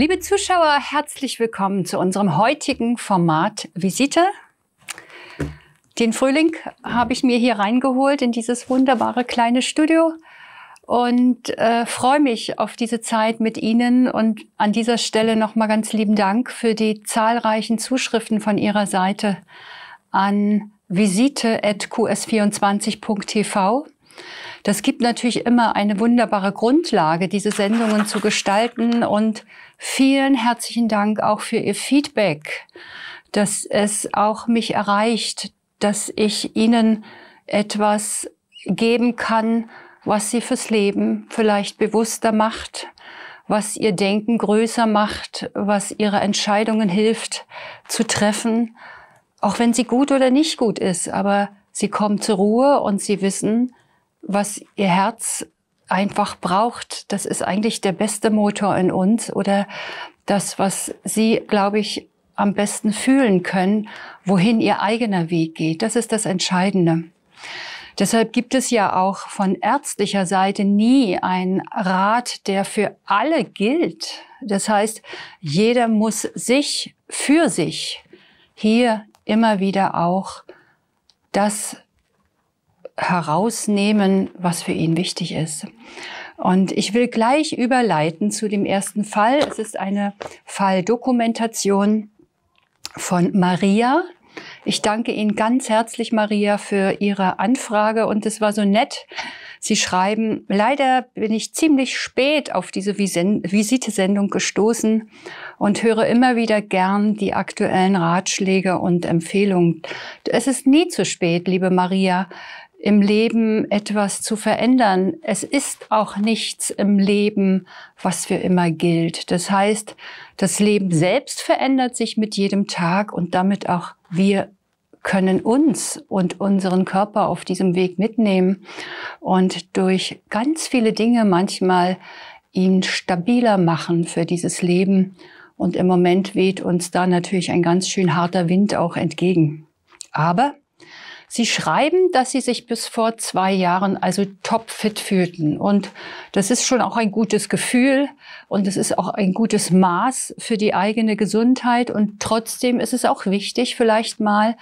Liebe Zuschauer, herzlich willkommen zu unserem heutigen Format Visite. Den Frühling habe ich mir hier reingeholt in dieses wunderbare kleine Studio und äh, freue mich auf diese Zeit mit Ihnen und an dieser Stelle nochmal ganz lieben Dank für die zahlreichen Zuschriften von Ihrer Seite an visite.qs24.tv. Das gibt natürlich immer eine wunderbare Grundlage, diese Sendungen zu gestalten. Und vielen herzlichen Dank auch für Ihr Feedback, dass es auch mich erreicht, dass ich Ihnen etwas geben kann, was Sie fürs Leben vielleicht bewusster macht, was Ihr Denken größer macht, was Ihre Entscheidungen hilft zu treffen, auch wenn sie gut oder nicht gut ist. Aber Sie kommen zur Ruhe und Sie wissen, was ihr Herz einfach braucht. Das ist eigentlich der beste Motor in uns oder das, was sie, glaube ich, am besten fühlen können, wohin ihr eigener Weg geht. Das ist das Entscheidende. Deshalb gibt es ja auch von ärztlicher Seite nie einen Rat, der für alle gilt. Das heißt, jeder muss sich für sich hier immer wieder auch das herausnehmen, was für ihn wichtig ist. Und ich will gleich überleiten zu dem ersten Fall. Es ist eine Falldokumentation von Maria. Ich danke Ihnen ganz herzlich, Maria, für Ihre Anfrage und es war so nett. Sie schreiben, leider bin ich ziemlich spät auf diese Visitesendung gestoßen und höre immer wieder gern die aktuellen Ratschläge und Empfehlungen. Es ist nie zu spät, liebe Maria im Leben etwas zu verändern. Es ist auch nichts im Leben, was für immer gilt. Das heißt, das Leben selbst verändert sich mit jedem Tag und damit auch wir können uns und unseren Körper auf diesem Weg mitnehmen und durch ganz viele Dinge manchmal ihn stabiler machen für dieses Leben. Und im Moment weht uns da natürlich ein ganz schön harter Wind auch entgegen. Aber Sie schreiben, dass Sie sich bis vor zwei Jahren also topfit fühlten. Und das ist schon auch ein gutes Gefühl und es ist auch ein gutes Maß für die eigene Gesundheit. Und trotzdem ist es auch wichtig, vielleicht mal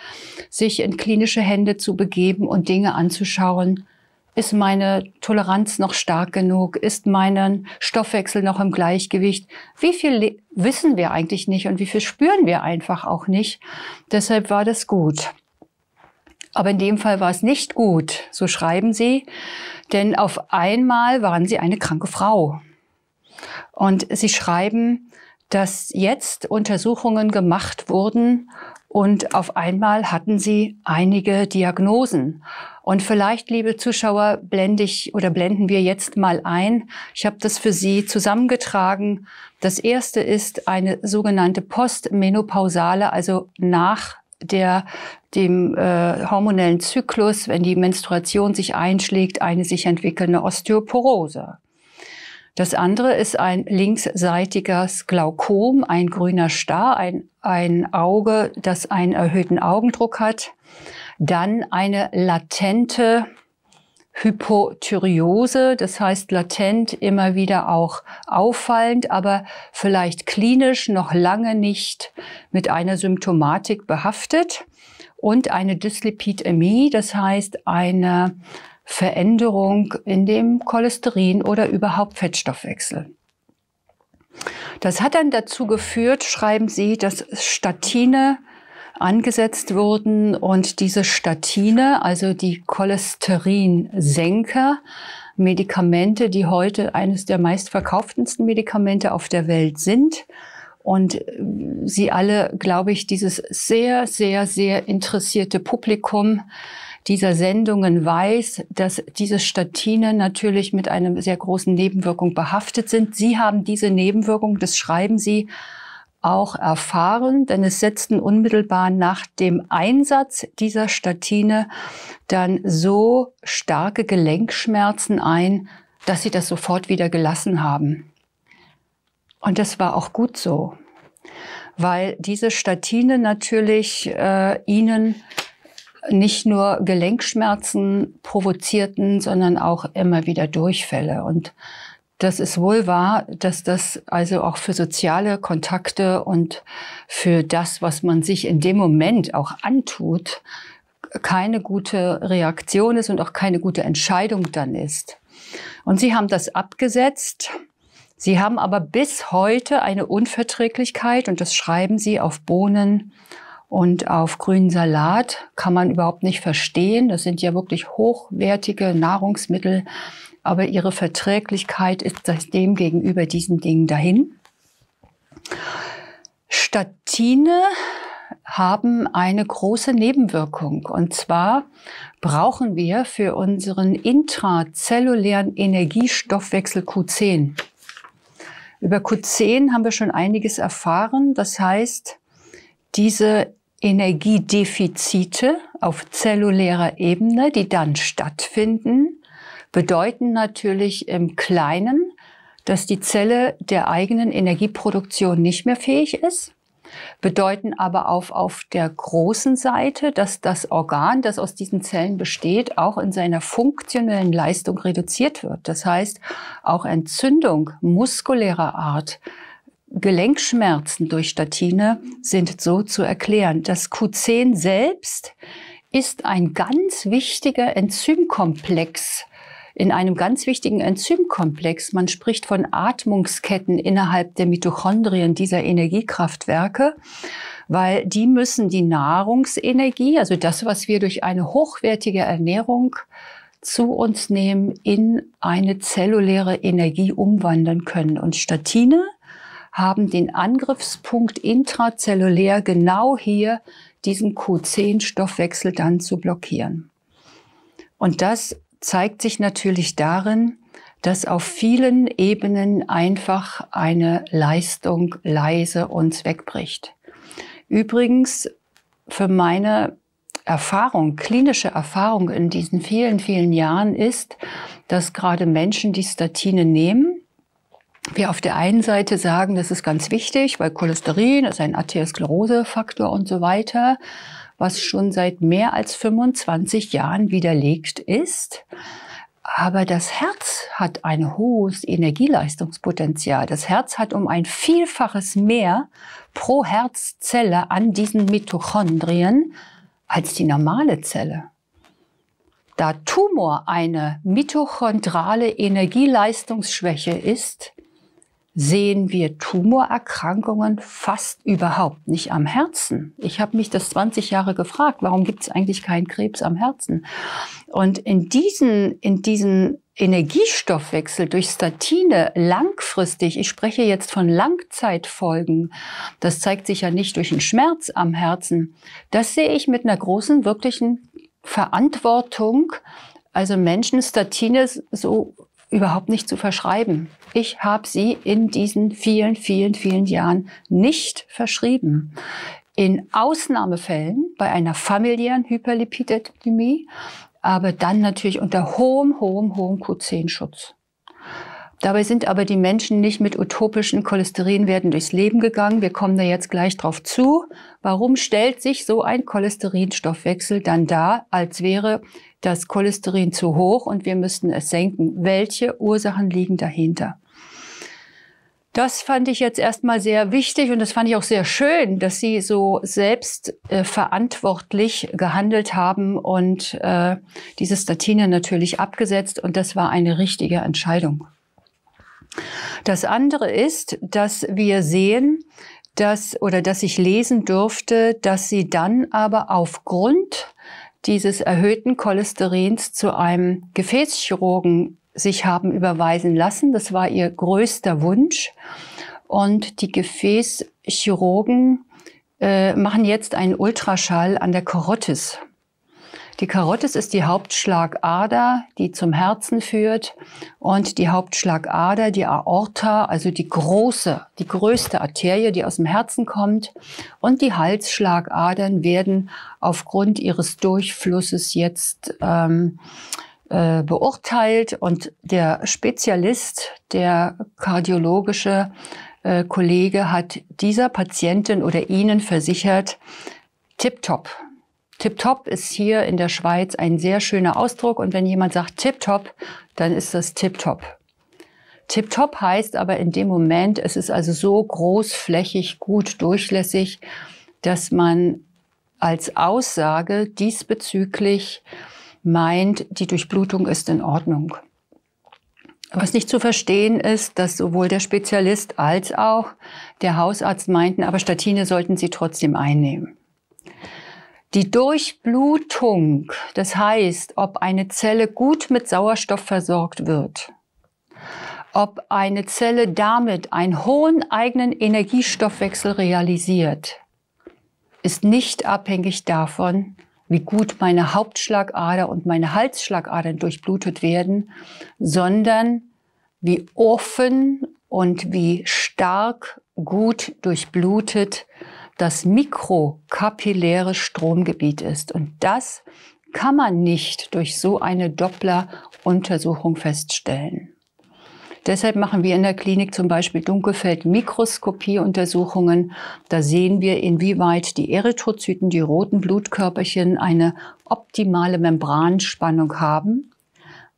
sich in klinische Hände zu begeben und Dinge anzuschauen, ist meine Toleranz noch stark genug? Ist mein Stoffwechsel noch im Gleichgewicht? Wie viel wissen wir eigentlich nicht und wie viel spüren wir einfach auch nicht? Deshalb war das gut. Aber in dem Fall war es nicht gut, so schreiben sie, denn auf einmal waren sie eine kranke Frau. Und sie schreiben, dass jetzt Untersuchungen gemacht wurden und auf einmal hatten sie einige Diagnosen. Und vielleicht, liebe Zuschauer, blende ich oder blenden wir jetzt mal ein. Ich habe das für Sie zusammengetragen. Das erste ist eine sogenannte postmenopausale, also nach der dem äh, hormonellen Zyklus, wenn die Menstruation sich einschlägt, eine sich entwickelnde Osteoporose. Das andere ist ein linksseitiges Glaukom, ein grüner Star, ein, ein Auge, das einen erhöhten Augendruck hat. Dann eine latente Hypothyriose, das heißt latent immer wieder auch auffallend, aber vielleicht klinisch noch lange nicht mit einer Symptomatik behaftet und eine Dyslipidämie, das heißt eine Veränderung in dem Cholesterin oder überhaupt Fettstoffwechsel. Das hat dann dazu geführt, schreiben Sie, dass Statine angesetzt wurden. Und diese Statine, also die Cholesterinsenker, Medikamente, die heute eines der meistverkauftensten Medikamente auf der Welt sind. Und äh, sie alle, glaube ich, dieses sehr, sehr, sehr interessierte Publikum dieser Sendungen weiß, dass diese Statine natürlich mit einer sehr großen Nebenwirkung behaftet sind. Sie haben diese Nebenwirkung, das schreiben Sie, auch erfahren, denn es setzten unmittelbar nach dem Einsatz dieser Statine dann so starke Gelenkschmerzen ein, dass sie das sofort wieder gelassen haben. Und das war auch gut so, weil diese Statine natürlich äh, ihnen nicht nur Gelenkschmerzen provozierten, sondern auch immer wieder Durchfälle. Und das ist wohl wahr, dass das also auch für soziale Kontakte und für das, was man sich in dem Moment auch antut, keine gute Reaktion ist und auch keine gute Entscheidung dann ist. Und sie haben das abgesetzt. Sie haben aber bis heute eine Unverträglichkeit und das schreiben sie auf Bohnen und auf grünen Salat. Kann man überhaupt nicht verstehen. Das sind ja wirklich hochwertige Nahrungsmittel aber ihre Verträglichkeit ist seitdem gegenüber diesen Dingen dahin. Statine haben eine große Nebenwirkung. Und zwar brauchen wir für unseren intrazellulären Energiestoffwechsel Q10. Über Q10 haben wir schon einiges erfahren. Das heißt, diese Energiedefizite auf zellulärer Ebene, die dann stattfinden, bedeuten natürlich im Kleinen, dass die Zelle der eigenen Energieproduktion nicht mehr fähig ist, bedeuten aber auch auf der großen Seite, dass das Organ, das aus diesen Zellen besteht, auch in seiner funktionellen Leistung reduziert wird. Das heißt, auch Entzündung muskulärer Art, Gelenkschmerzen durch Statine sind so zu erklären. Das Q10 selbst ist ein ganz wichtiger Enzymkomplex in einem ganz wichtigen Enzymkomplex. Man spricht von Atmungsketten innerhalb der Mitochondrien dieser Energiekraftwerke, weil die müssen die Nahrungsenergie, also das, was wir durch eine hochwertige Ernährung zu uns nehmen, in eine zelluläre Energie umwandeln können. Und Statine haben den Angriffspunkt intrazellulär genau hier, diesen Q10-Stoffwechsel dann zu blockieren. Und das zeigt sich natürlich darin, dass auf vielen Ebenen einfach eine Leistung leise uns wegbricht. Übrigens, für meine Erfahrung, klinische Erfahrung in diesen vielen, vielen Jahren ist, dass gerade Menschen, die Statine nehmen, wir auf der einen Seite sagen, das ist ganz wichtig, weil Cholesterin ist ein Arteriosklerosefaktor und so weiter was schon seit mehr als 25 Jahren widerlegt ist. Aber das Herz hat ein hohes Energieleistungspotenzial. Das Herz hat um ein Vielfaches mehr pro Herzzelle an diesen Mitochondrien als die normale Zelle. Da Tumor eine mitochondrale Energieleistungsschwäche ist, sehen wir Tumorerkrankungen fast überhaupt nicht am Herzen. Ich habe mich das 20 Jahre gefragt, warum gibt es eigentlich keinen Krebs am Herzen? Und in diesen, in diesen Energiestoffwechsel durch Statine langfristig, ich spreche jetzt von Langzeitfolgen, das zeigt sich ja nicht durch einen Schmerz am Herzen, das sehe ich mit einer großen wirklichen Verantwortung also Menschen Statine so überhaupt nicht zu verschreiben. Ich habe sie in diesen vielen, vielen, vielen Jahren nicht verschrieben. In Ausnahmefällen bei einer familiären Hyperlipidämie, aber dann natürlich unter hohem, hohem, hohem Q10-Schutz. Dabei sind aber die Menschen nicht mit utopischen Cholesterinwerten durchs Leben gegangen. Wir kommen da jetzt gleich drauf zu. Warum stellt sich so ein Cholesterinstoffwechsel dann da, als wäre das Cholesterin zu hoch und wir müssten es senken. Welche Ursachen liegen dahinter? Das fand ich jetzt erstmal sehr wichtig und das fand ich auch sehr schön, dass Sie so selbst äh, gehandelt haben und äh, diese Statine natürlich abgesetzt und das war eine richtige Entscheidung. Das andere ist, dass wir sehen, dass oder dass ich lesen durfte, dass sie dann aber aufgrund dieses erhöhten Cholesterins zu einem Gefäßchirurgen sich haben überweisen lassen. Das war ihr größter Wunsch. Und die Gefäßchirurgen äh, machen jetzt einen Ultraschall an der Karotis. Die Karotis ist die Hauptschlagader, die zum Herzen führt und die Hauptschlagader, die Aorta, also die große, die größte Arterie, die aus dem Herzen kommt und die Halsschlagadern werden aufgrund ihres Durchflusses jetzt ähm, äh, beurteilt und der Spezialist, der kardiologische äh, Kollege hat dieser Patientin oder Ihnen versichert, tiptop Tipptopp ist hier in der Schweiz ein sehr schöner Ausdruck und wenn jemand sagt Tipptopp, dann ist das Tipptopp. Tipptopp heißt aber in dem Moment, es ist also so großflächig gut durchlässig, dass man als Aussage diesbezüglich meint, die Durchblutung ist in Ordnung. Was nicht zu verstehen ist, dass sowohl der Spezialist als auch der Hausarzt meinten, aber Statine sollten Sie trotzdem einnehmen. Die Durchblutung, das heißt, ob eine Zelle gut mit Sauerstoff versorgt wird, ob eine Zelle damit einen hohen eigenen Energiestoffwechsel realisiert, ist nicht abhängig davon, wie gut meine Hauptschlagader und meine Halsschlagadern durchblutet werden, sondern wie offen und wie stark gut durchblutet das mikrokapilläre Stromgebiet ist. Und das kann man nicht durch so eine Doppler-Untersuchung feststellen. Deshalb machen wir in der Klinik zum Beispiel Dunkelfeld-Mikroskopie-Untersuchungen. Da sehen wir, inwieweit die Erythrozyten, die roten Blutkörperchen, eine optimale Membranspannung haben,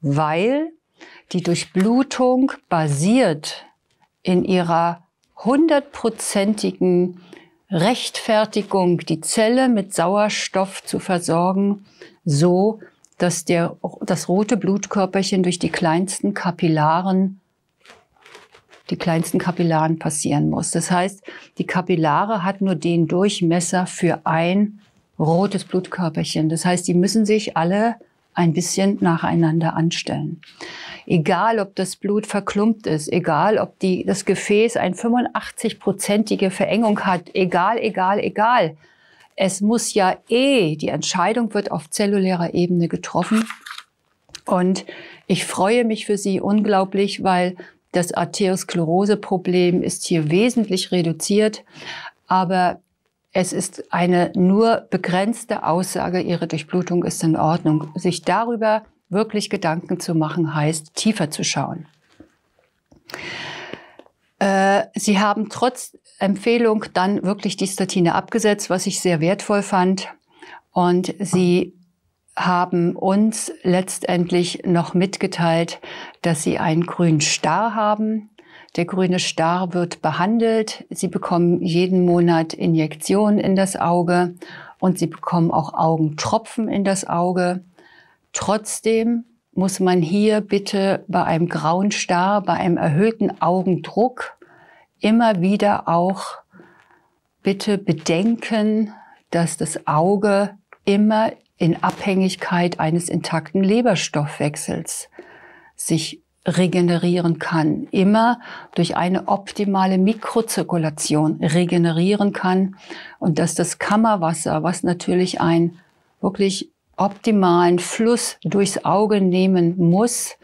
weil die Durchblutung basiert in ihrer hundertprozentigen Rechtfertigung, die Zelle mit Sauerstoff zu versorgen, so dass der, das rote Blutkörperchen durch die kleinsten Kapillaren, die kleinsten Kapillaren passieren muss. Das heißt, die Kapillare hat nur den Durchmesser für ein rotes Blutkörperchen. Das heißt, die müssen sich alle ein bisschen nacheinander anstellen. Egal, ob das Blut verklumpt ist, egal, ob die, das Gefäß eine 85-prozentige Verengung hat, egal, egal, egal. Es muss ja eh, die Entscheidung wird auf zellulärer Ebene getroffen. Und ich freue mich für Sie unglaublich, weil das Arteriosklerose-Problem ist hier wesentlich reduziert. Aber es ist eine nur begrenzte Aussage, ihre Durchblutung ist in Ordnung. Sich darüber wirklich Gedanken zu machen, heißt tiefer zu schauen. Äh, sie haben trotz Empfehlung dann wirklich die Statine abgesetzt, was ich sehr wertvoll fand. Und sie haben uns letztendlich noch mitgeteilt, dass sie einen grünen Star haben der grüne Star wird behandelt. Sie bekommen jeden Monat Injektionen in das Auge und sie bekommen auch Augentropfen in das Auge. Trotzdem muss man hier bitte bei einem grauen Star, bei einem erhöhten Augendruck immer wieder auch bitte bedenken, dass das Auge immer in Abhängigkeit eines intakten Leberstoffwechsels sich regenerieren kann, immer durch eine optimale Mikrozirkulation regenerieren kann und dass das Kammerwasser, was natürlich einen wirklich optimalen Fluss durchs Auge nehmen muss,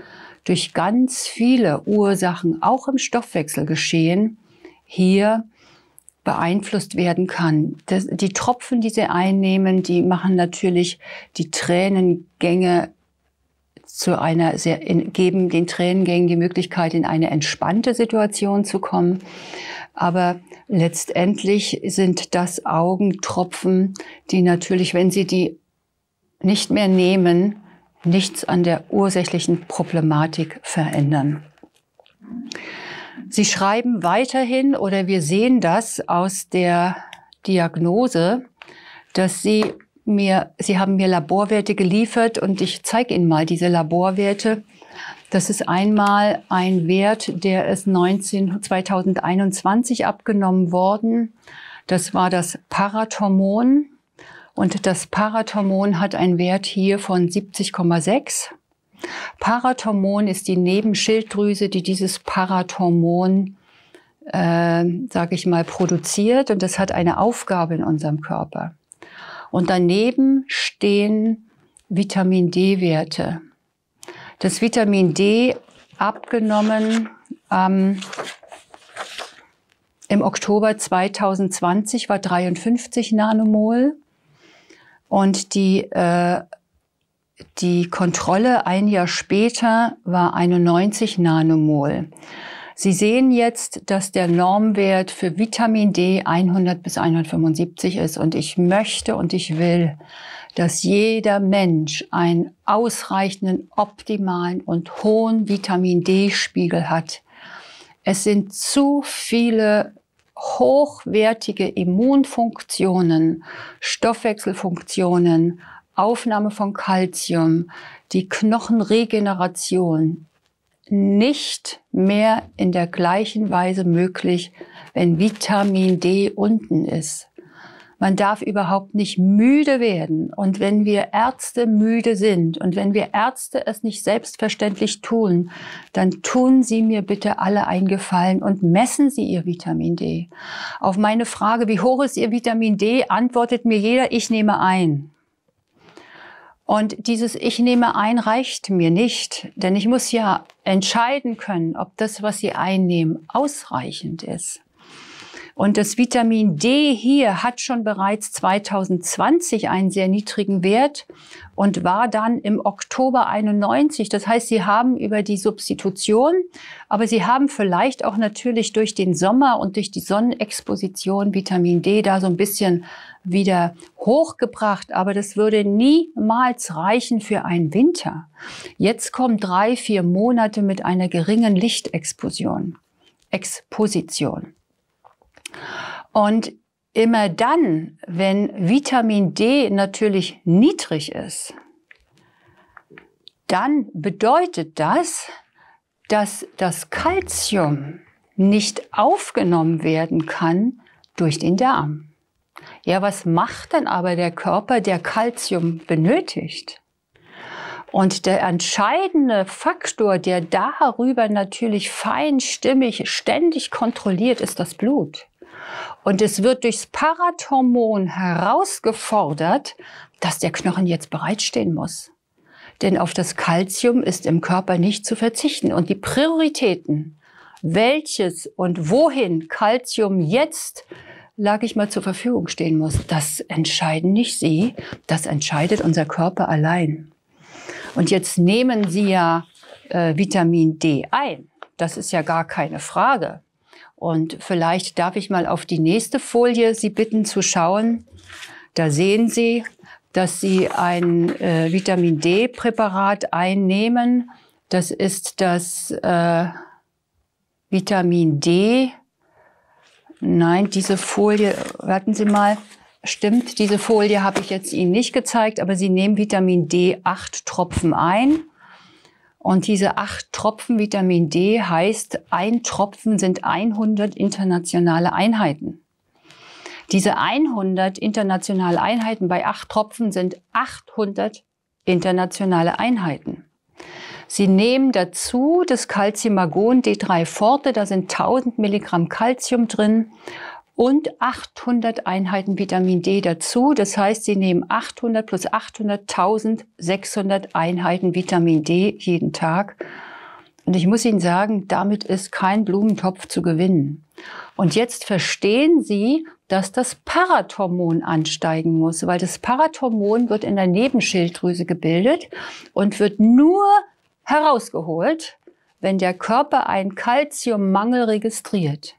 durch ganz viele Ursachen auch im Stoffwechsel geschehen, hier beeinflusst werden kann. Das, die Tropfen, die sie einnehmen, die machen natürlich die Tränengänge zu einer sehr, in, geben den Tränengängen die Möglichkeit, in eine entspannte Situation zu kommen. Aber letztendlich sind das Augentropfen, die natürlich, wenn sie die nicht mehr nehmen, nichts an der ursächlichen Problematik verändern. Sie schreiben weiterhin, oder wir sehen das aus der Diagnose, dass sie mir, Sie haben mir Laborwerte geliefert und ich zeige Ihnen mal diese Laborwerte. Das ist einmal ein Wert, der ist 19, 2021 abgenommen worden. Das war das Parathormon. Und das Parathormon hat einen Wert hier von 70,6. Parathormon ist die Nebenschilddrüse, die dieses Parathormon, äh, sage ich mal, produziert. Und das hat eine Aufgabe in unserem Körper. Und daneben stehen Vitamin D-Werte. Das Vitamin D abgenommen ähm, im Oktober 2020 war 53 Nanomol und die, äh, die Kontrolle ein Jahr später war 91 Nanomol. Sie sehen jetzt, dass der Normwert für Vitamin D 100 bis 175 ist. Und ich möchte und ich will, dass jeder Mensch einen ausreichenden, optimalen und hohen Vitamin D-Spiegel hat. Es sind zu viele hochwertige Immunfunktionen, Stoffwechselfunktionen, Aufnahme von Kalzium, die Knochenregeneration, nicht mehr in der gleichen Weise möglich, wenn Vitamin D unten ist. Man darf überhaupt nicht müde werden. Und wenn wir Ärzte müde sind und wenn wir Ärzte es nicht selbstverständlich tun, dann tun Sie mir bitte alle einen Gefallen und messen Sie Ihr Vitamin D. Auf meine Frage, wie hoch ist Ihr Vitamin D, antwortet mir jeder, ich nehme ein. Und dieses Ich nehme ein reicht mir nicht, denn ich muss ja entscheiden können, ob das, was Sie einnehmen, ausreichend ist. Und das Vitamin D hier hat schon bereits 2020 einen sehr niedrigen Wert und war dann im Oktober 91. Das heißt, sie haben über die Substitution, aber sie haben vielleicht auch natürlich durch den Sommer und durch die Sonnenexposition Vitamin D da so ein bisschen wieder hochgebracht, aber das würde niemals reichen für einen Winter. Jetzt kommen drei, vier Monate mit einer geringen Lichtexposition. Exposition. Und immer dann, wenn Vitamin D natürlich niedrig ist, dann bedeutet das, dass das Kalzium nicht aufgenommen werden kann durch den Darm. Ja, was macht denn aber der Körper, der Kalzium benötigt? Und der entscheidende Faktor, der darüber natürlich feinstimmig ständig kontrolliert, ist das Blut. Und es wird durchs Parathormon herausgefordert, dass der Knochen jetzt bereitstehen muss. Denn auf das Kalzium ist im Körper nicht zu verzichten. Und die Prioritäten, welches und wohin Kalzium jetzt lag ich mal zur Verfügung stehen muss. Das entscheiden nicht Sie, das entscheidet unser Körper allein. Und jetzt nehmen Sie ja äh, Vitamin D ein. Das ist ja gar keine Frage. Und vielleicht darf ich mal auf die nächste Folie Sie bitten zu schauen. Da sehen Sie, dass Sie ein äh, Vitamin D-Präparat einnehmen. Das ist das äh, Vitamin D. Nein, diese Folie, warten Sie mal, stimmt, diese Folie habe ich jetzt Ihnen nicht gezeigt, aber Sie nehmen Vitamin D acht Tropfen ein. Und diese acht Tropfen Vitamin D heißt, ein Tropfen sind 100 internationale Einheiten. Diese 100 internationale Einheiten bei acht Tropfen sind 800 internationale Einheiten. Sie nehmen dazu das Calcimagon D3 Forte, da sind 1000 Milligramm Calcium drin, und 800 Einheiten Vitamin D dazu. Das heißt, Sie nehmen 800 plus 800, 1600 Einheiten Vitamin D jeden Tag. Und ich muss Ihnen sagen, damit ist kein Blumentopf zu gewinnen. Und jetzt verstehen Sie, dass das Parathormon ansteigen muss, weil das Parathormon wird in der Nebenschilddrüse gebildet und wird nur herausgeholt, wenn der Körper einen Kalziummangel registriert.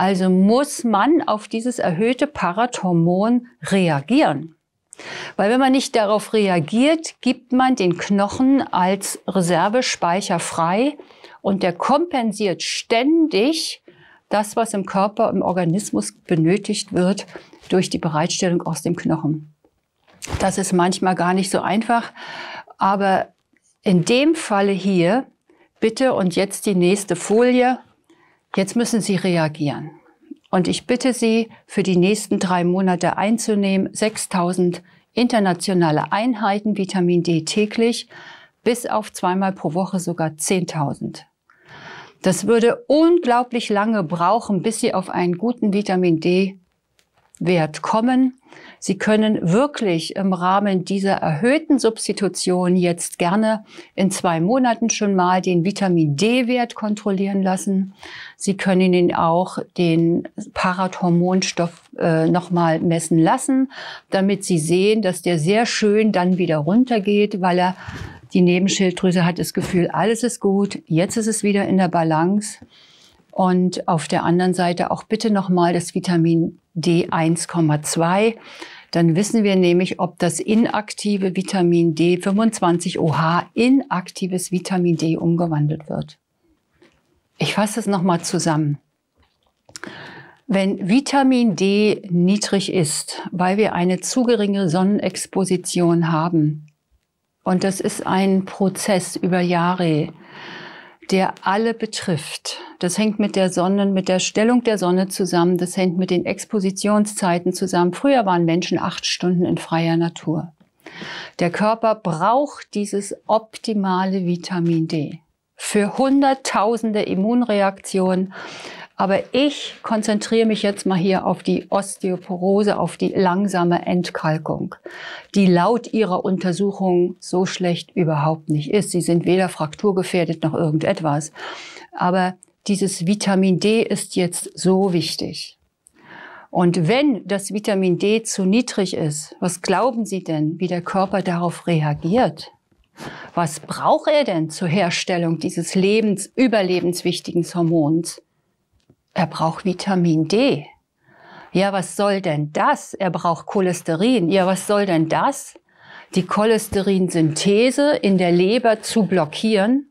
Also muss man auf dieses erhöhte Parathormon reagieren. Weil wenn man nicht darauf reagiert, gibt man den Knochen als Reservespeicher frei und der kompensiert ständig das, was im Körper, im Organismus benötigt wird durch die Bereitstellung aus dem Knochen. Das ist manchmal gar nicht so einfach, aber in dem Falle hier, bitte und jetzt die nächste Folie, Jetzt müssen Sie reagieren. Und ich bitte Sie, für die nächsten drei Monate einzunehmen 6000 internationale Einheiten Vitamin D täglich, bis auf zweimal pro Woche sogar 10.000. Das würde unglaublich lange brauchen, bis Sie auf einen guten Vitamin D Wert kommen. Sie können wirklich im Rahmen dieser erhöhten Substitution jetzt gerne in zwei Monaten schon mal den Vitamin D-Wert kontrollieren lassen. Sie können ihn auch den Parathormonstoff äh, nochmal messen lassen, damit Sie sehen, dass der sehr schön dann wieder runtergeht, weil er die Nebenschilddrüse hat das Gefühl, alles ist gut, jetzt ist es wieder in der Balance. Und auf der anderen Seite auch bitte nochmal das Vitamin D1,2. Dann wissen wir nämlich, ob das inaktive Vitamin D25 OH in aktives Vitamin D umgewandelt wird. Ich fasse es nochmal zusammen. Wenn Vitamin D niedrig ist, weil wir eine zu geringe Sonnenexposition haben, und das ist ein Prozess über Jahre, der alle betrifft. Das hängt mit der Sonne, mit der Stellung der Sonne zusammen, das hängt mit den Expositionszeiten zusammen. Früher waren Menschen acht Stunden in freier Natur. Der Körper braucht dieses optimale Vitamin D für hunderttausende Immunreaktionen, aber ich konzentriere mich jetzt mal hier auf die Osteoporose, auf die langsame Entkalkung, die laut ihrer Untersuchung so schlecht überhaupt nicht ist. Sie sind weder frakturgefährdet noch irgendetwas. Aber dieses Vitamin D ist jetzt so wichtig. Und wenn das Vitamin D zu niedrig ist, was glauben Sie denn, wie der Körper darauf reagiert? Was braucht er denn zur Herstellung dieses lebensüberlebenswichtigen Hormons? Er braucht Vitamin D. Ja, was soll denn das? Er braucht Cholesterin. Ja, was soll denn das? Die Cholesterinsynthese in der Leber zu blockieren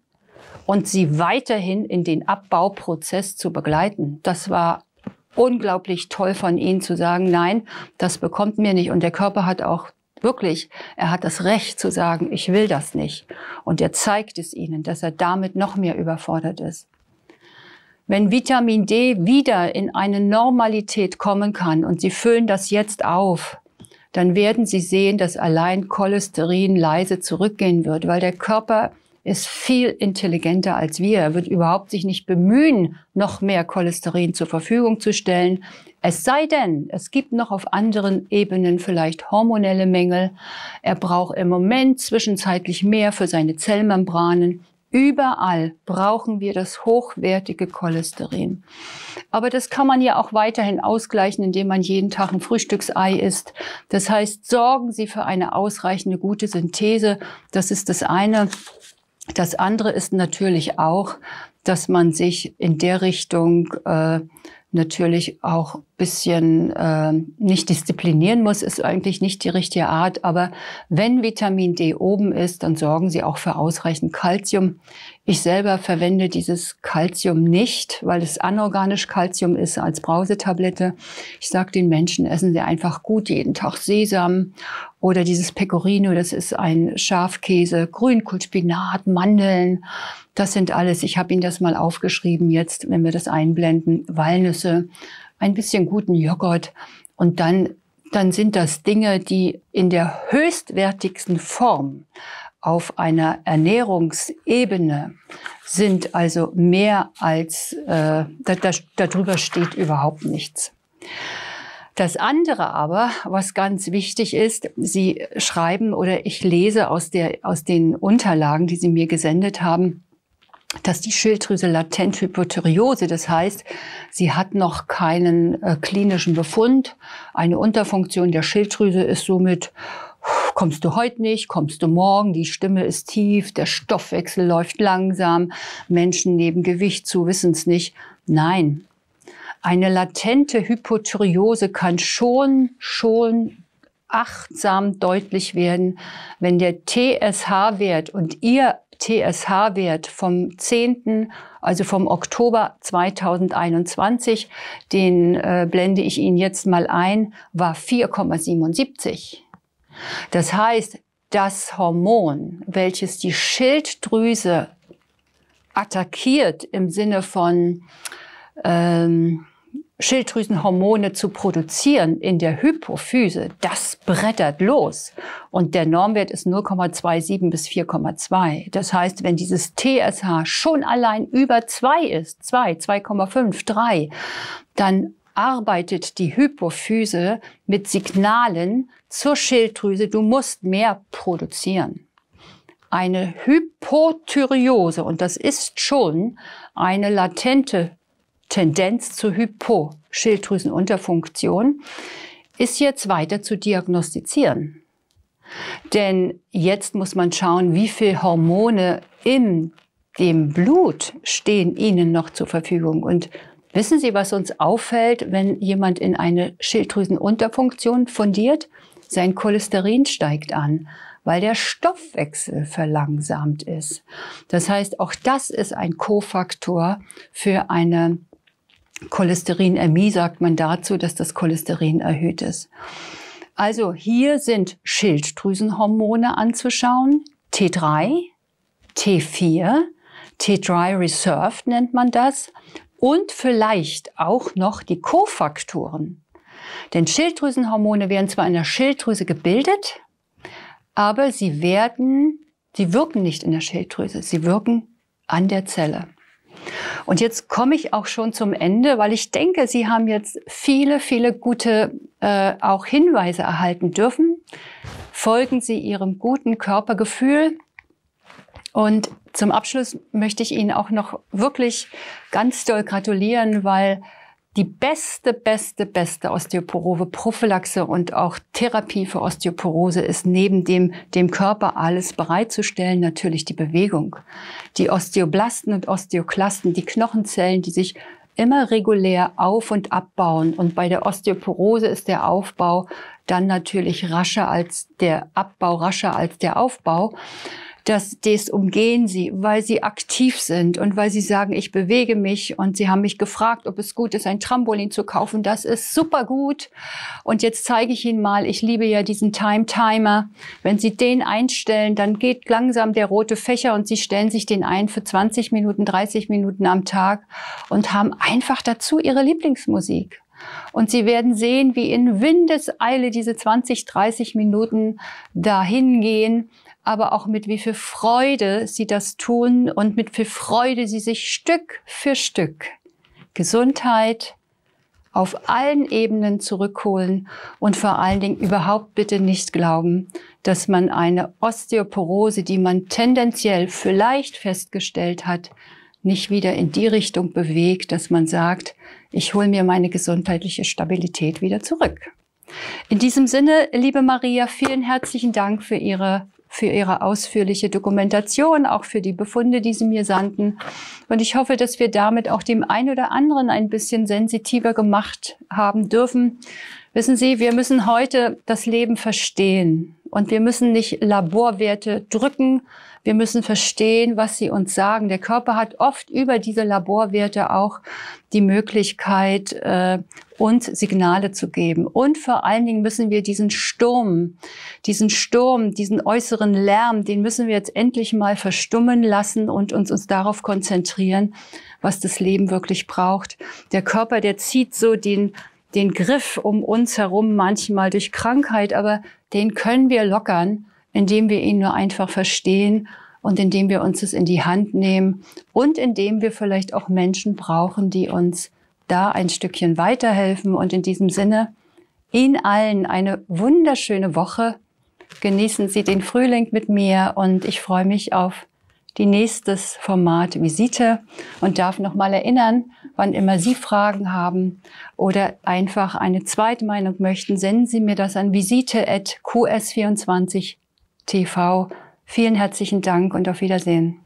und sie weiterhin in den Abbauprozess zu begleiten. Das war unglaublich toll von Ihnen zu sagen, nein, das bekommt mir nicht. Und der Körper hat auch wirklich, er hat das Recht zu sagen, ich will das nicht. Und er zeigt es Ihnen, dass er damit noch mehr überfordert ist wenn Vitamin D wieder in eine Normalität kommen kann und Sie füllen das jetzt auf, dann werden Sie sehen, dass allein Cholesterin leise zurückgehen wird, weil der Körper ist viel intelligenter als wir. Er wird überhaupt sich nicht bemühen, noch mehr Cholesterin zur Verfügung zu stellen. Es sei denn, es gibt noch auf anderen Ebenen vielleicht hormonelle Mängel. Er braucht im Moment zwischenzeitlich mehr für seine Zellmembranen. Überall brauchen wir das hochwertige Cholesterin. Aber das kann man ja auch weiterhin ausgleichen, indem man jeden Tag ein Frühstücksei isst. Das heißt, sorgen Sie für eine ausreichende gute Synthese. Das ist das eine. Das andere ist natürlich auch, dass man sich in der Richtung äh, natürlich auch bisschen äh, nicht disziplinieren muss, ist eigentlich nicht die richtige Art. Aber wenn Vitamin D oben ist, dann sorgen Sie auch für ausreichend Kalzium ich selber verwende dieses Calcium nicht, weil es anorganisch Calcium ist als Brausetablette. Ich sage den Menschen, essen sie einfach gut jeden Tag Sesam oder dieses Pecorino, das ist ein Schafkäse, Grünkohl, Mandeln. Das sind alles, ich habe Ihnen das mal aufgeschrieben jetzt, wenn wir das einblenden, Walnüsse, ein bisschen guten Joghurt und dann dann sind das Dinge, die in der höchstwertigsten Form auf einer Ernährungsebene sind also mehr als, äh, da, da, darüber steht überhaupt nichts. Das andere aber, was ganz wichtig ist, Sie schreiben oder ich lese aus, der, aus den Unterlagen, die Sie mir gesendet haben, dass die Schilddrüse latent Hypothyreose, das heißt, sie hat noch keinen äh, klinischen Befund. Eine Unterfunktion der Schilddrüse ist somit kommst du heute nicht, kommst du morgen, die Stimme ist tief, der Stoffwechsel läuft langsam, Menschen nehmen Gewicht zu, wissen es nicht. Nein, eine latente Hypothyreose kann schon, schon achtsam deutlich werden, wenn der TSH-Wert und Ihr TSH-Wert vom 10., also vom Oktober 2021, den äh, blende ich Ihnen jetzt mal ein, war 4,77. Das heißt, das Hormon, welches die Schilddrüse attackiert im Sinne von ähm, Schilddrüsenhormone zu produzieren in der Hypophyse, das brettert los. Und der Normwert ist 0,27 bis 4,2. Das heißt, wenn dieses TSH schon allein über 2 ist, 2, 2,5, 3, dann arbeitet die Hypophyse mit Signalen zur Schilddrüse, du musst mehr produzieren. Eine Hypothyreose, und das ist schon eine latente Tendenz zur Hypo, Schilddrüsenunterfunktion, ist jetzt weiter zu diagnostizieren. Denn jetzt muss man schauen, wie viele Hormone in dem Blut stehen ihnen noch zur Verfügung und Wissen Sie, was uns auffällt, wenn jemand in eine Schilddrüsenunterfunktion fundiert? Sein Cholesterin steigt an, weil der Stoffwechsel verlangsamt ist. Das heißt, auch das ist ein Kofaktor für eine Cholesterinämie, sagt man dazu, dass das Cholesterin erhöht ist. Also hier sind Schilddrüsenhormone anzuschauen, T3, T4, T3 Reserved nennt man das, und vielleicht auch noch die Kofaktoren. Denn Schilddrüsenhormone werden zwar in der Schilddrüse gebildet, aber sie werden, sie wirken nicht in der Schilddrüse, sie wirken an der Zelle. Und jetzt komme ich auch schon zum Ende, weil ich denke, Sie haben jetzt viele, viele gute äh, auch Hinweise erhalten dürfen. Folgen Sie Ihrem guten Körpergefühl, und zum Abschluss möchte ich Ihnen auch noch wirklich ganz doll gratulieren, weil die beste, beste, beste Osteoporose-Prophylaxe und auch Therapie für Osteoporose ist neben dem, dem Körper alles bereitzustellen, natürlich die Bewegung. Die Osteoblasten und Osteoklasten, die Knochenzellen, die sich immer regulär auf und abbauen. Und bei der Osteoporose ist der Aufbau dann natürlich rascher als der Abbau, rascher als der Aufbau das, das umgehen sie, weil sie aktiv sind und weil sie sagen, ich bewege mich und sie haben mich gefragt, ob es gut ist, ein Trampolin zu kaufen. Das ist super gut. Und jetzt zeige ich Ihnen mal, ich liebe ja diesen Time Timer. Wenn Sie den einstellen, dann geht langsam der rote Fächer und Sie stellen sich den ein für 20 Minuten, 30 Minuten am Tag und haben einfach dazu Ihre Lieblingsmusik. Und Sie werden sehen, wie in Windeseile diese 20, 30 Minuten dahin gehen aber auch mit wie viel Freude sie das tun und mit viel Freude sie sich Stück für Stück Gesundheit auf allen Ebenen zurückholen und vor allen Dingen überhaupt bitte nicht glauben, dass man eine Osteoporose, die man tendenziell vielleicht festgestellt hat, nicht wieder in die Richtung bewegt, dass man sagt, ich hole mir meine gesundheitliche Stabilität wieder zurück. In diesem Sinne, liebe Maria, vielen herzlichen Dank für Ihre für Ihre ausführliche Dokumentation, auch für die Befunde, die Sie mir sandten. Und ich hoffe, dass wir damit auch dem einen oder anderen ein bisschen sensitiver gemacht haben dürfen. Wissen Sie, wir müssen heute das Leben verstehen und wir müssen nicht Laborwerte drücken, wir müssen verstehen, was sie uns sagen. Der Körper hat oft über diese Laborwerte auch die Möglichkeit, äh, uns Signale zu geben. Und vor allen Dingen müssen wir diesen Sturm, diesen Sturm, diesen äußeren Lärm, den müssen wir jetzt endlich mal verstummen lassen und uns, uns darauf konzentrieren, was das Leben wirklich braucht. Der Körper, der zieht so den, den Griff um uns herum manchmal durch Krankheit, aber den können wir lockern, indem wir ihn nur einfach verstehen und indem wir uns es in die Hand nehmen und indem wir vielleicht auch Menschen brauchen, die uns da ein Stückchen weiterhelfen. Und in diesem Sinne, Ihnen allen eine wunderschöne Woche. Genießen Sie den Frühling mit mir und ich freue mich auf die nächstes Format Visite und darf nochmal erinnern, wann immer Sie Fragen haben oder einfach eine Zweitmeinung möchten, senden Sie mir das an visiteqs 24 TV. Vielen herzlichen Dank und auf Wiedersehen.